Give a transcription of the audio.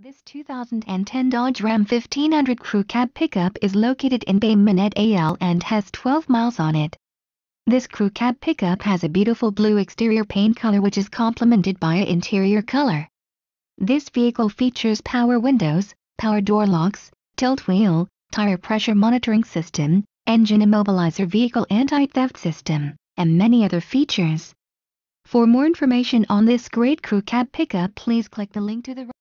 This 2010 Dodge Ram 1500 Crew Cab pickup is located in Bay Minette AL and has 12 miles on it. This crew cab pickup has a beautiful blue exterior paint color which is complemented by an interior color. This vehicle features power windows, power door locks, tilt wheel, tire pressure monitoring system, engine immobilizer vehicle anti-theft system, and many other features. For more information on this great crew cab pickup please click the link to the right.